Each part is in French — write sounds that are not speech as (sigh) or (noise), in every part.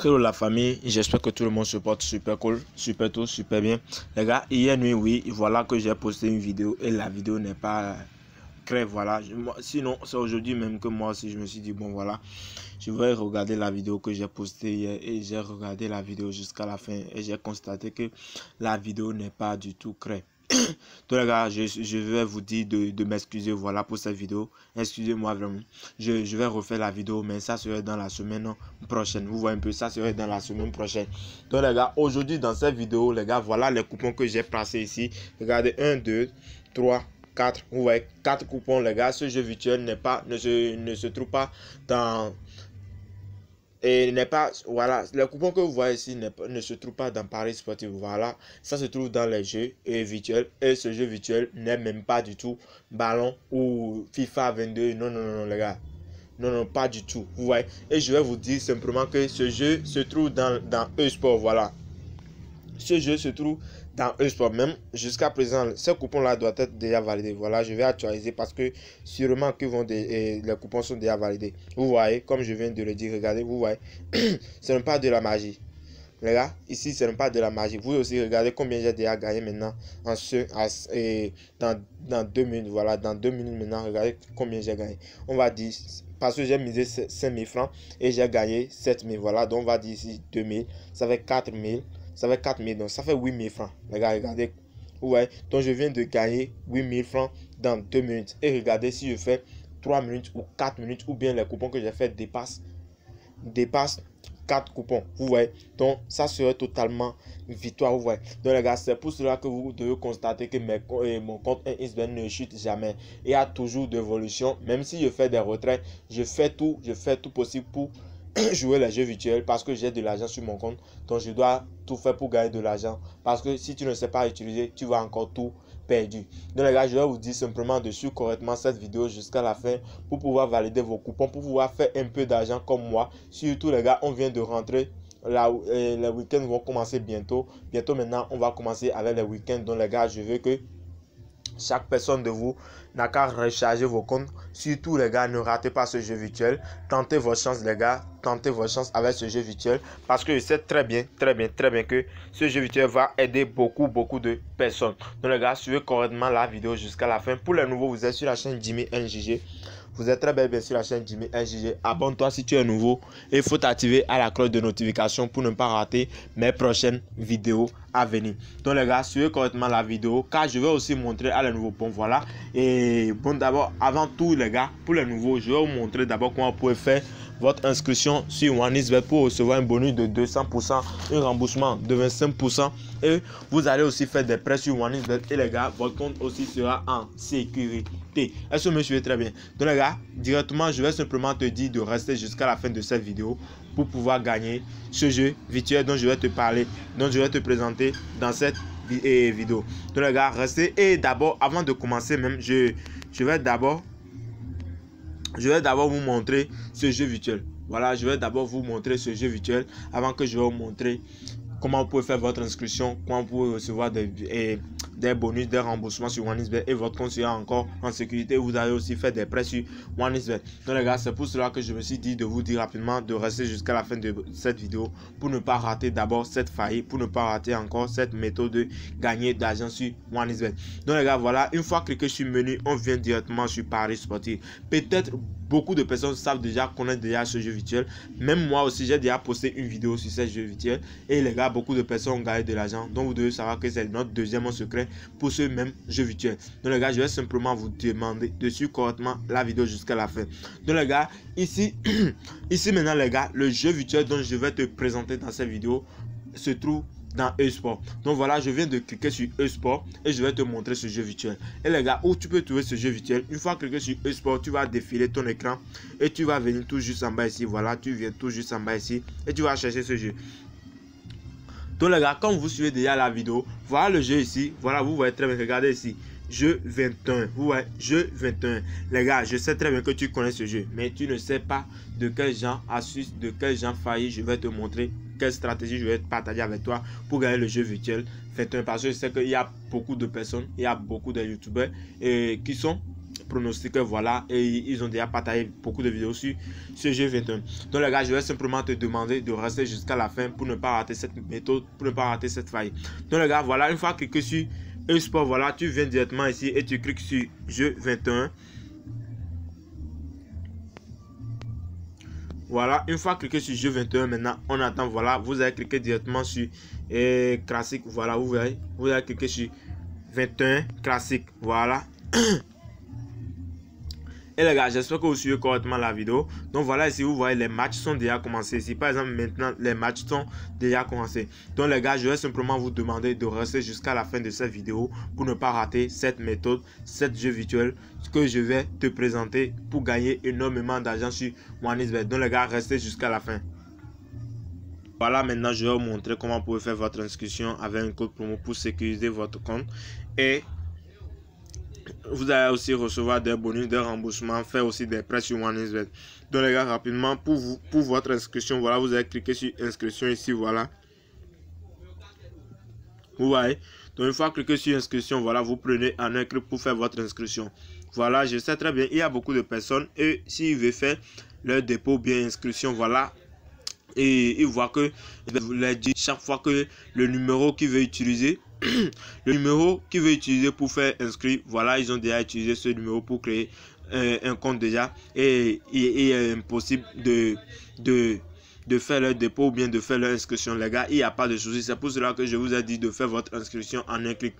Hello la famille, j'espère que tout le monde se porte super cool, super tôt, super bien. Les gars, hier nuit, oui, voilà que j'ai posté une vidéo et la vidéo n'est pas créée, euh, voilà. sinon, c'est aujourd'hui même que moi aussi, je me suis dit, bon voilà, je vais regarder la vidéo que j'ai postée hier et j'ai regardé la vidéo jusqu'à la fin et j'ai constaté que la vidéo n'est pas du tout créée. Donc les gars, je, vais vous dire de, m'excuser voilà pour cette vidéo. Excusez-moi vraiment. Je, vais refaire la vidéo, mais ça serait dans la semaine prochaine. Vous voyez un peu, ça serait dans la semaine prochaine. Donc les gars, aujourd'hui dans cette vidéo, les gars, voilà les coupons que j'ai placés ici. Regardez, 1, 2, 3, 4. Vous voyez, 4 coupons, les gars. Ce jeu virtuel n'est pas, ne se, ne se trouve pas dans et n'est pas voilà le coupon que vous voyez ici ne se trouve pas dans Paris Sportif voilà ça se trouve dans les jeux virtuels et ce jeu virtuel n'est même pas du tout ballon ou FIFA 22 non non non, non les gars non non pas du tout vous voyez et je vais vous dire simplement que ce jeu se trouve dans dans e-sport voilà ce jeu se trouve dans e-sport même. Jusqu'à présent, ce coupon-là doit être déjà validé. Voilà, je vais actualiser parce que sûrement que vont des, les coupons sont déjà validés. Vous voyez, comme je viens de le dire, regardez, vous voyez, (coughs) ce n'est pas de la magie. Les gars, ici, c'est n'est pas de la magie. Vous aussi, regardez combien j'ai déjà gagné maintenant en ce, et dans, dans deux minutes. Voilà, dans deux minutes maintenant, regardez combien j'ai gagné. On va dire, parce que j'ai misé 5000 francs et j'ai gagné 7000. Voilà, donc on va dire ici 2000, ça fait 4000 ça fait 4000 donc ça fait 8000 francs. Les gars, regardez. Vous voyez, donc je viens de gagner 8000 francs dans 2 minutes. Et regardez si je fais 3 minutes ou 4 minutes, ou bien les coupons que j'ai fait dépassent, dépassent 4 coupons. Vous voyez, donc ça serait totalement une victoire. Vous voyez, donc les gars, c'est pour cela que vous devez constater que mes, euh, mon compte ben ne chute jamais. et y a toujours d'évolution, même si je fais des retraits, je fais tout, je fais tout possible pour (coughs) jouer les jeux virtuels parce que j'ai de l'argent sur mon compte. Donc je dois tout faire pour gagner de l'argent. Parce que si tu ne sais pas utiliser, tu vas encore tout perdu. Donc les gars, je vais vous dire simplement de suivre correctement cette vidéo jusqu'à la fin pour pouvoir valider vos coupons, pour pouvoir faire un peu d'argent comme moi. Surtout les gars, on vient de rentrer la, euh, les week-ends vont commencer bientôt. Bientôt maintenant, on va commencer avec les week-ends. Donc les gars, je veux que chaque personne de vous n'a qu'à recharger vos comptes. Surtout les gars, ne ratez pas ce jeu virtuel. Tentez vos chances les gars, tentez vos chances avec ce jeu virtuel. Parce que je sais très bien, très bien, très bien que ce jeu virtuel va aider beaucoup, beaucoup de personnes. Donc les gars, suivez correctement la vidéo jusqu'à la fin. Pour les nouveaux, vous êtes sur la chaîne Jimmy NGG. Vous êtes très bien, bien sur la chaîne Jimmy SJG. Abonne-toi si tu es nouveau et il faut t'activer à la cloche de notification pour ne pas rater mes prochaines vidéos à venir. Donc les gars, suivez correctement la vidéo car je vais aussi montrer à les nouveaux. Bon voilà. Et bon d'abord, avant tout les gars, pour les nouveaux, je vais vous montrer d'abord comment vous pouvez faire votre inscription sur one bet pour recevoir un bonus de 200%, un remboursement de 25% et vous allez aussi faire des prêts sur OneIsBet et les gars, votre compte aussi sera en sécurité. Est-ce que vous me suivez très bien Donc les gars, directement, je vais simplement te dire de rester jusqu'à la fin de cette vidéo pour pouvoir gagner ce jeu virtuel dont je vais te parler, dont je vais te présenter dans cette eh, vidéo. Donc les gars, restez et d'abord, avant de commencer même, je, je vais d'abord je vais d'abord vous montrer ce jeu virtuel. Voilà, je vais d'abord vous montrer ce jeu virtuel avant que je vais vous montre comment vous pouvez faire votre inscription, comment vous pouvez recevoir des, et des bonus, des remboursements sur OneXBet et votre compte sera encore en sécurité. Vous avez aussi fait des prêts sur OneXBet. Donc les gars, c'est pour cela que je me suis dit de vous dire rapidement de rester jusqu'à la fin de cette vidéo pour ne pas rater d'abord cette faillite, pour ne pas rater encore cette méthode de gagner d'argent sur OneXBet. Donc les gars, voilà, une fois cliqué sur menu, on vient directement sur Paris Sportif. Peut-être beaucoup de personnes savent déjà, connaissent déjà ce jeu virtuel. Même moi aussi, j'ai déjà posté une vidéo sur ce jeu virtuel. Et les gars, beaucoup de personnes ont gagné de l'argent. Donc, vous devez savoir que c'est notre deuxième secret pour ce même jeu virtuel. Donc, les gars, je vais simplement vous demander de suivre correctement la vidéo jusqu'à la fin. Donc, les gars, ici, (clears throat) ici maintenant, les gars, le jeu virtuel dont je vais te présenter dans cette vidéo se trouve dans eSport. Donc voilà, je viens de cliquer sur eSport et je vais te montrer ce jeu virtuel. Et les gars, où tu peux trouver ce jeu virtuel Une fois cliqué sur eSport, tu vas défiler ton écran et tu vas venir tout juste en bas ici. Voilà, tu viens tout juste en bas ici et tu vas chercher ce jeu. Donc les gars, comme vous suivez déjà la vidéo, voilà le jeu ici. Voilà, vous voyez très bien, regardez ici. Jeu 21. Vous voyez, jeu 21. Les gars, je sais très bien que tu connais ce jeu, mais tu ne sais pas de quel genre astuce, de quel genre failli je vais te montrer quelle stratégie je vais partager avec toi pour gagner le jeu virtuel 21 Parce que je sais qu'il y a beaucoup de personnes, il y a beaucoup de youtubeurs et qui sont pronostiqueurs, voilà, et ils ont déjà partagé beaucoup de vidéos sur ce jeu 21. Donc les gars, je vais simplement te demander de rester jusqu'à la fin pour ne pas rater cette méthode, pour ne pas rater cette faille. Donc les gars, voilà, une fois que tu es sur sport, voilà, tu viens directement ici et tu cliques sur jeu 21. Voilà, une fois cliqué sur jeu 21, maintenant on attend. Voilà, vous allez cliquer directement sur euh, classique. Voilà, vous verrez, vous allez cliquer sur 21 classique. Voilà. (clears throat) Et les gars, j'espère que vous suivez correctement la vidéo. Donc voilà, si vous voyez, les matchs sont déjà commencés. Si par exemple maintenant, les matchs sont déjà commencés. Donc les gars, je vais simplement vous demander de rester jusqu'à la fin de cette vidéo pour ne pas rater cette méthode, cette jeu virtuel que je vais te présenter pour gagner énormément d'argent sur OneXBet. Donc les gars, restez jusqu'à la fin. Voilà, maintenant je vais vous montrer comment vous pouvez faire votre inscription avec un code promo pour sécuriser votre compte et vous allez aussi recevoir des bonus, des remboursements, faire aussi des prêts sur OneInvest. Donc les gars, rapidement, pour, vous, pour votre inscription, voilà, vous allez cliquer sur inscription ici, voilà. Vous voyez Donc une fois cliqué sur inscription, voilà, vous prenez un clic pour faire votre inscription. Voilà, je sais très bien, il y a beaucoup de personnes, et s'ils veulent faire leur dépôt bien inscription, voilà, et ils voient que, je vous l'ai dit, chaque fois que le numéro qu'ils veulent utiliser, (clears throat) le numéro qu'ils veut utiliser pour faire inscrire. Voilà, ils ont déjà utilisé ce numéro pour créer un compte déjà. Et il est impossible de, de, de faire le dépôt ou bien de faire leur inscription. Les gars, il n'y a pas de souci. C'est pour cela que je vous ai dit de faire votre inscription en un clic.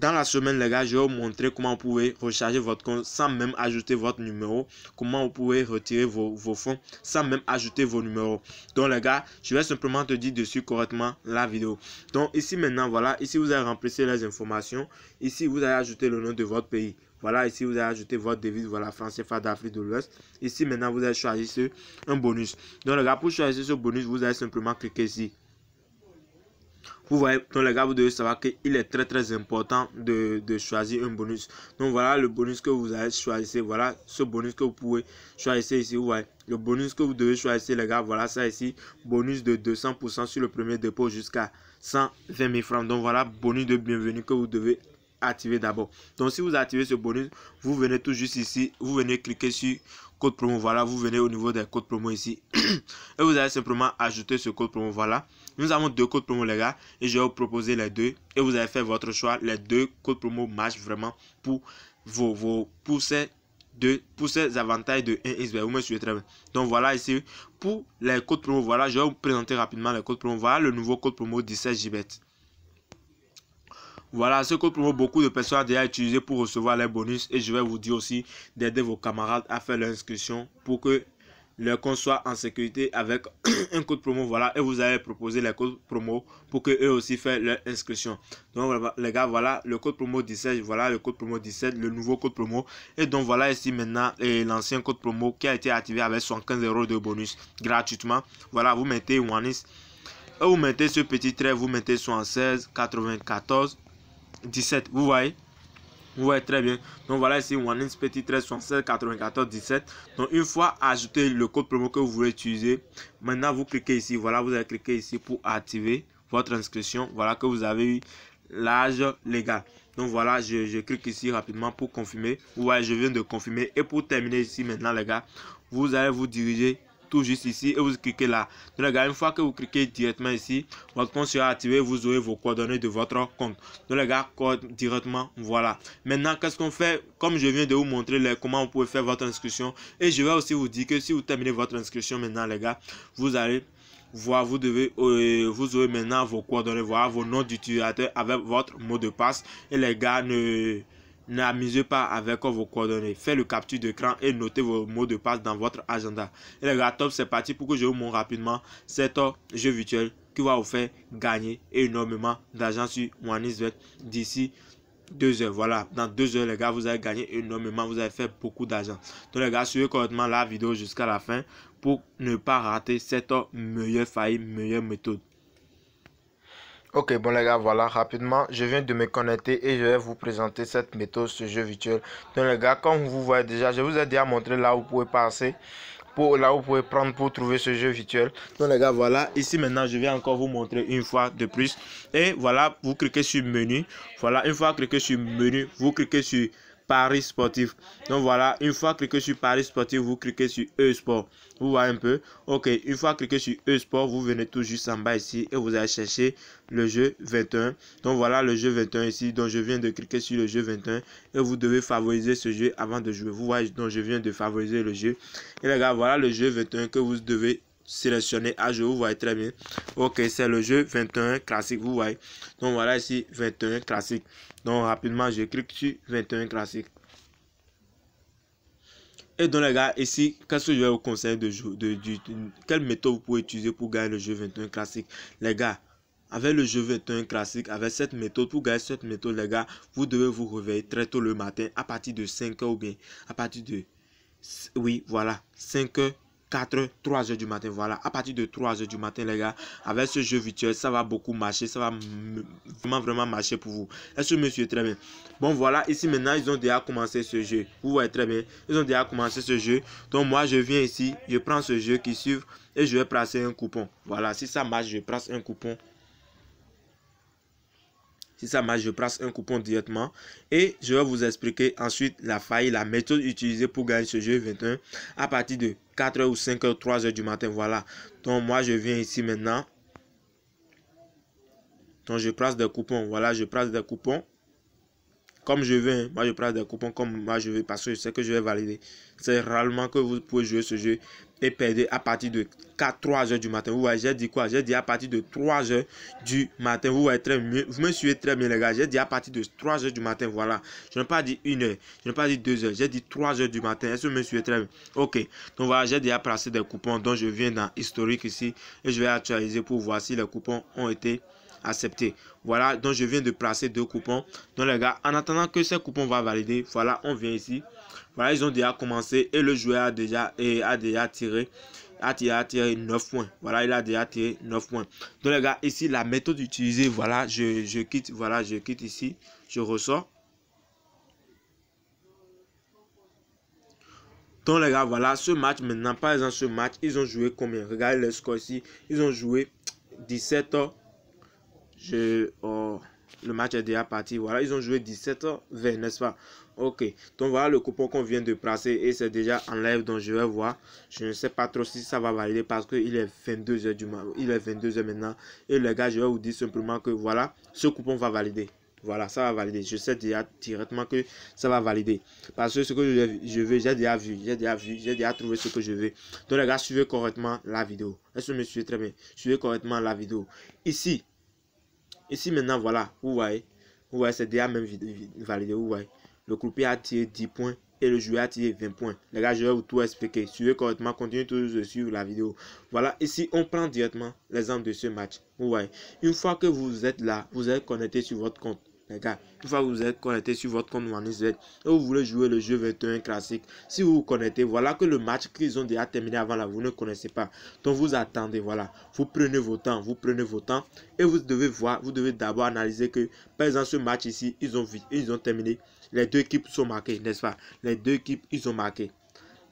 Dans la semaine, les gars, je vais vous montrer comment vous pouvez recharger votre compte sans même ajouter votre numéro. Comment vous pouvez retirer vos, fonds sans même ajouter vos numéros. Donc, les gars, je vais simplement te dire dessus correctement la vidéo. Donc, ici maintenant, voilà. Ici, vous allez remplacer les informations. Ici, vous allez ajouter le nom de votre pays. Voilà, ici, vous allez ajouter votre devise, voilà, France CFA d'Afrique de l'Ouest. Ici, maintenant, vous allez choisir un bonus. Donc, les gars, pour choisir ce bonus, vous allez simplement cliquer ici. Vous voyez, donc les gars, vous devez savoir qu'il est très très important de, choisir un bonus. Donc voilà le bonus que vous avez choisir. Voilà ce bonus que vous pouvez choisir ici. Vous voyez, le bonus que vous devez choisir, les gars, voilà ça ici. Bonus de 200% sur le premier dépôt jusqu'à 120 000 francs. Donc voilà, bonus de bienvenue que vous devez activer d'abord. Donc si vous activez ce bonus, vous venez tout juste ici, vous venez cliquer sur promo. Voilà, vous venez au niveau des codes promo ici. (clears throat) et vous allez simplement ajouter ce code promo. Voilà. Nous avons deux codes promo, les gars. Et je vais vous proposer les deux. Et vous avez fait votre choix. Les deux codes promo match vraiment pour vos, vos pour ces de, pour ces avantages de 1 xb Vous me suivez très bien. Donc voilà ici pour les codes promo. Voilà, je vais vous présenter rapidement les codes promo. Voilà le nouveau code promo 17 JB. Voilà, ce code promo, beaucoup de personnes ont déjà utilisé pour recevoir les bonus. Et je vais vous dire aussi d'aider vos camarades à faire l'inscription pour que leur compte soit en sécurité avec (clears throat) un code promo. Voilà, et vous allez proposer les codes promo pour que eux aussi fassent leur inscription. Donc, les gars, voilà le code promo 17. Voilà le code promo 17, le nouveau code promo. Et donc, voilà ici maintenant l'ancien code promo qui a été activé avec 75 euros de bonus gratuitement. Voilà, vous mettez Wannis. Et vous mettez ce petit trait, vous mettez 76, 94, 17. Vous voyez vous voyez très bien. Donc voilà ici one Petit 1367 94 17. Donc une fois ajouté le code promo que vous voulez utiliser, maintenant vous cliquez ici. Voilà, vous allez cliquer ici pour activer votre inscription. Voilà que vous avez eu l'âge gars Donc voilà, je, je, clique ici rapidement pour confirmer. Vous voyez, je viens de confirmer. Et pour terminer ici maintenant les gars, vous allez vous diriger juste ici et vous cliquez là. Donc les gars, une fois que vous cliquez directement ici, votre compte sera activé, vous aurez vos coordonnées de votre compte. Donc les gars, directement, voilà. Maintenant, qu'est-ce qu'on fait Comme je viens de vous montrer les, comment vous pouvez faire votre inscription. Et je vais aussi vous dire que si vous terminez votre inscription maintenant, les gars, vous allez voir, vous devez, euh, vous aurez maintenant vos coordonnées, voir vos noms d'utilisateur avec votre mot de passe. Et les gars, ne... N'amusez pas avec vos coordonnées. Faites le capture d'écran et notez vos mots de passe dans votre agenda. Et les gars, top, c'est parti pour que je vous montre rapidement cet euh, jeu virtuel qui va vous faire gagner énormément d'argent sur OneIsBet d'ici deux heures. Voilà, dans deux heures, les gars, vous allez gagner énormément, vous allez faire beaucoup d'argent. Donc, les gars, suivez correctement la vidéo jusqu'à la fin pour ne pas rater cette euh, meilleure faillite, meilleure méthode. Ok, bon les gars, voilà, rapidement, je viens de me connecter et je vais vous présenter cette méthode, ce jeu virtuel. Donc les gars, comme vous voyez déjà, je vous ai déjà montré là où vous pouvez passer, pour, là où vous pouvez prendre pour trouver ce jeu virtuel. Donc les gars, voilà, ici maintenant, je vais encore vous montrer une fois de plus. Et voilà, vous cliquez sur menu, voilà, une fois cliquez sur menu, vous cliquez sur Paris sportif. Donc voilà, une fois cliqué sur Paris sportif, vous cliquez sur e-sport. Vous voyez un peu. Ok, une fois cliqué sur e-sport, vous venez tout juste en bas ici et vous allez chercher le jeu 21. Donc voilà le jeu 21 ici. Donc je viens de cliquer sur le jeu 21 et vous devez favoriser ce jeu avant de jouer. Vous voyez, donc je viens de favoriser le jeu. Et les gars, voilà le jeu 21 que vous devez sélectionner à ah, jeu vous voyez très bien ok c'est le jeu 21 classique vous voyez donc voilà ici 21 classique donc rapidement je clique sur 21 classique et donc les gars ici qu'est-ce que je vais vous conseiller de jouer de, quelle méthode vous pouvez utiliser pour gagner le jeu 21 classique les gars avec le jeu 21 classique, avec cette méthode, pour gagner cette méthode, les gars, vous devez vous réveiller très tôt le matin à partir de 5h ou bien à partir de... Oui, voilà, 5h 4, 3 heures du matin. Voilà, à partir de 3 heures du matin, les gars, avec ce jeu virtuel, ça va beaucoup marcher. Ça va vraiment, vraiment marcher pour vous. Est-ce que monsieur très bien Bon, voilà, ici maintenant, ils ont déjà commencé ce jeu. Vous voyez très bien, ils ont déjà commencé ce jeu. Donc, moi, je viens ici, je prends ce jeu qui suit et je vais placer un coupon. Voilà, si ça marche, je place un coupon. Si ça marche, je place un coupon directement. Et je vais vous expliquer ensuite la faille, la méthode utilisée pour gagner ce jeu 21 à partir de 4h ou 5h, 3h du matin. Voilà. Donc, moi, je viens ici maintenant. Donc, je place des coupons. Voilà, je place des coupons. Comme je veux, hein, moi je place des coupons comme moi je veux parce que je sais que je vais valider. C'est rarement que vous pouvez jouer ce jeu et perdez à partir de 4, 3 heures du matin. Vous voyez, j'ai dit quoi J'ai dit à partir de 3 heures du matin. Vous voyez très mieux vous me suivez très bien les gars. J'ai dit à partir de 3 heures du matin, voilà. Je n'ai pas dit 1 heure, je n'ai pas dit 2 heures, j'ai dit 3 heures du matin. Est-ce que vous me suivez très bien Ok, donc voilà, j'ai déjà placé des coupons dont je viens dans historique ici et je vais actualiser pour voir si les coupons ont été accepté. Voilà, donc je viens de placer deux coupons. Donc les gars, en attendant que ces coupons va valider, voilà, on vient ici. Voilà, ils ont déjà commencé et le joueur a déjà, et a déjà tiré. A tiré, tiré 9 points. Voilà, il a déjà tiré 9 points. Donc les gars, ici, la méthode utilisée, voilà, je, je quitte, voilà, je quitte ici. Je ressors. Donc les gars, voilà, ce match maintenant, par exemple, ce match, ils ont joué combien Regardez le score ici. Ils ont joué 17 heures. Je, le match est déjà parti. Voilà, ils ont joué 17h20, n'est-ce pas Ok, donc voilà le coupon qu'on vient de placer et c'est déjà en live, donc je vais voir. Je ne sais pas trop si ça va valider parce qu'il est 22h du matin. Il est 22h maintenant. Et les gars, je vais vous dire simplement que voilà, ce coupon va valider. Voilà, ça va valider. Je sais déjà directement que ça va valider. Parce que ce que je veux, j'ai déjà vu, j'ai déjà vu, j'ai déjà trouvé ce que je veux. Donc les gars, suivez correctement la vidéo. Est-ce que je me suis très bien Suivez correctement la vidéo. Ici, Ici maintenant, voilà, vous voyez, vous voyez, c'est déjà même validé, vous voyez. Le coupé a tiré 10 points et le joueur a tiré 20 points. Les gars, je vais vous tout expliquer. Suivez correctement, continuez toujours de suivre la vidéo. Voilà, ici, on prend directement l'exemple de ce match. Vous voyez, une fois que vous êtes là, vous êtes connecté sur votre compte gars, une fois vous êtes connecté sur votre compte OneXBet et vous voulez jouer le jeu 21 classique, si vous vous connectez, voilà que le match qu'ils ont déjà terminé avant là, vous ne connaissez pas. Donc vous attendez, voilà. Vous prenez vos temps, vous prenez vos temps et vous devez voir, vous devez d'abord analyser que, par exemple, ce match ici, ils ont, ils ont terminé. Les deux équipes sont marquées, n'est-ce pas Les deux équipes, ils ont marqué.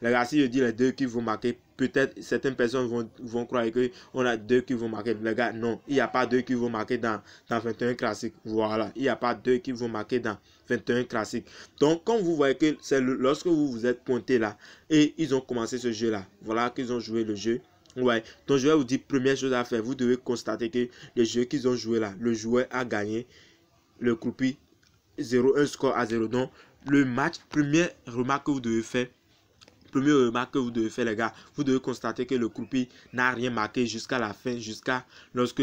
Les gars, si je dis les deux équipes vont marquer, peut-être certaines personnes vont, vont croire qu'on a deux qui vont marquer. Les gars, non, il n'y a pas deux qui vont marquer dans, 21 classiques. Voilà, il n'y a pas deux qui vont marquer dans 21 classiques. Donc, quand vous voyez que c'est lorsque vous vous êtes pointé là et ils ont commencé ce jeu-là, voilà qu'ils ont joué le jeu. Ouais, donc je vais vous dire, première chose à faire, vous devez constater que le jeu qu'ils ont joué là, le joueur a gagné le croupi 0-1 score à 0. Donc, le match, première remarque que vous devez faire, Première remarque que vous devez faire, les gars, vous devez constater que le croupier n'a rien marqué jusqu'à la fin, jusqu'à lorsque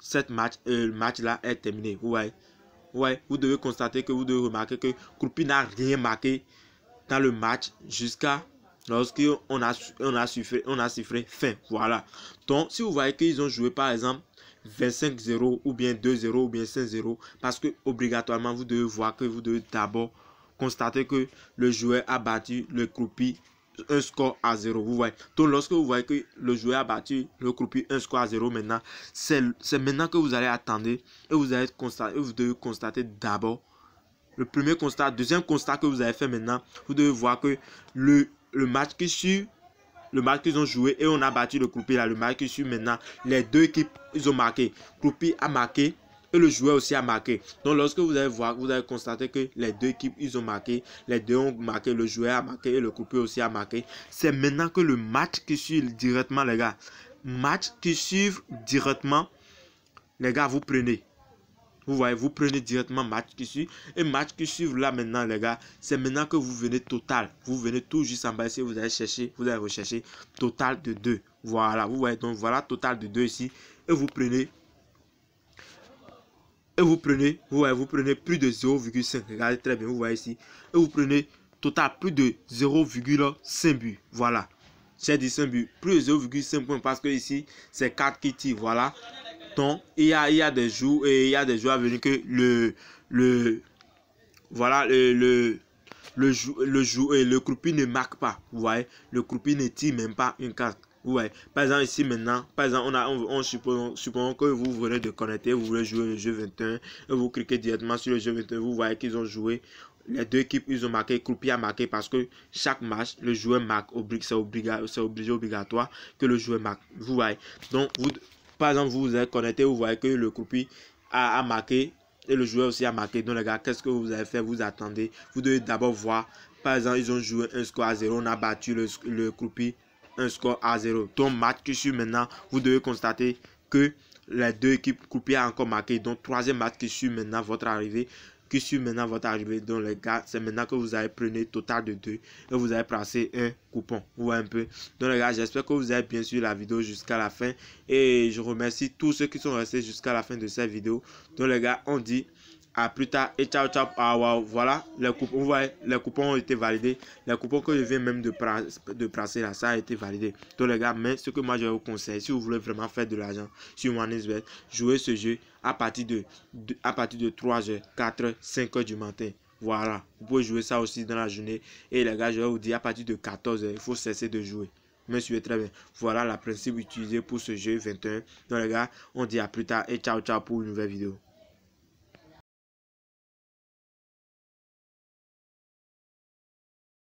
cette match, euh, match-là est terminé. Vous Ouais, vous devez constater que vous devez remarquer que croupi n'a rien marqué dans le match jusqu'à lorsque on a, on a sifflé, on a sifflé fin. Voilà. Donc, si vous voyez qu'ils ont joué par exemple 25-0 ou bien 2-0 ou bien 5-0, parce que obligatoirement vous devez voir que vous devez d'abord constater que le joueur a battu le croupier un score à 0. Vous voyez. Donc lorsque vous voyez que le joueur a battu le croupier un score à 0 maintenant, c'est maintenant que vous allez attendre et vous allez constater, vous devez constater d'abord le premier constat. Deuxième constat que vous avez fait maintenant, vous devez voir que le, le match qui suit le match qu'ils ont joué et on a battu le Croupier là. Le match qui suit maintenant, les deux équipes, ils ont marqué. Croupier a marqué et le joueur aussi a marqué. Donc lorsque vous allez voir, vous allez constater que les deux équipes, ils ont marqué. Les deux ont marqué. Le joueur a marqué et le coupé aussi a marqué. C'est maintenant que le match qui suit directement, les gars. Match qui suivent directement. Les gars, vous prenez. Vous voyez, vous prenez directement match qui suit. Et match qui suit là maintenant, les gars, c'est maintenant que vous venez total. Vous venez tout juste en bas ici, vous allez chercher, vous allez rechercher total de deux. Voilà, vous voyez, donc voilà, total de deux ici. Et vous prenez et vous prenez, vous voyez, vous prenez plus de 0,5. Regardez très bien, vous voyez ici. Et vous prenez total plus de 0,5 buts. Voilà. c'est dit 5 buts. Plus de 0,5 points parce que ici, c'est 4 qui tirent. Voilà. Donc, il y a, il y des jours et il y a des joueurs à venir que le, le, voilà, le, le, le, le, et le, croupier ne marque pas. Vous voyez, le croupier ne tire même pas une carte. Ouais. Par exemple, ici maintenant, par exemple, on, a, on, supposons, que vous venez de connecter, vous voulez jouer le jeu 21, et vous cliquez directement sur le jeu 21, vous voyez qu'ils ont joué. Les deux équipes, ils ont marqué, Croupier a marqué parce que chaque match, le joueur marque, c'est obligatoire, obligé, obligatoire que le joueur marque. Vous voyez. Donc, vous, par exemple, vous vous êtes connecté, vous voyez que le Croupier a, marqué et le joueur aussi a marqué. Donc, les gars, qu'est-ce que vous avez fait Vous attendez. Vous devez d'abord voir. Par exemple, ils ont joué un score à 0. On a battu le, le Croupier score à 0. Donc, match qui suit maintenant, vous devez constater que les deux équipes coupées a encore marqué. Donc, troisième match qui suit maintenant votre arrivée. Qui suit maintenant votre arrivée. dans les gars, c'est maintenant que vous avez prenez total de deux et vous avez placé un coupon. ou un peu. Donc, les gars, j'espère que vous avez bien suivi la vidéo jusqu'à la fin. Et je remercie tous ceux qui sont restés jusqu'à la fin de cette vidéo. Donc, les gars, on dit à plus tard et ciao ciao. Ah, voilà, les coupons, vous les coupons ont été validés. Les coupons que je viens même de, de placer là, ça a été validé. Donc les gars, mais ce que moi je vous conseille, si vous voulez vraiment faire de l'argent sur OneXBet, jouez ce jeu à partir de, à partir de 3h, 4h, 5h du matin. Voilà, vous pouvez jouer ça aussi dans la journée. Et les gars, je vais vous dire, à partir de 14h, il faut cesser de jouer. Mais suivez très bien. Voilà la principe utilisé pour ce jeu 21. Donc les gars, on dit à plus tard et ciao ciao pour une nouvelle vidéo.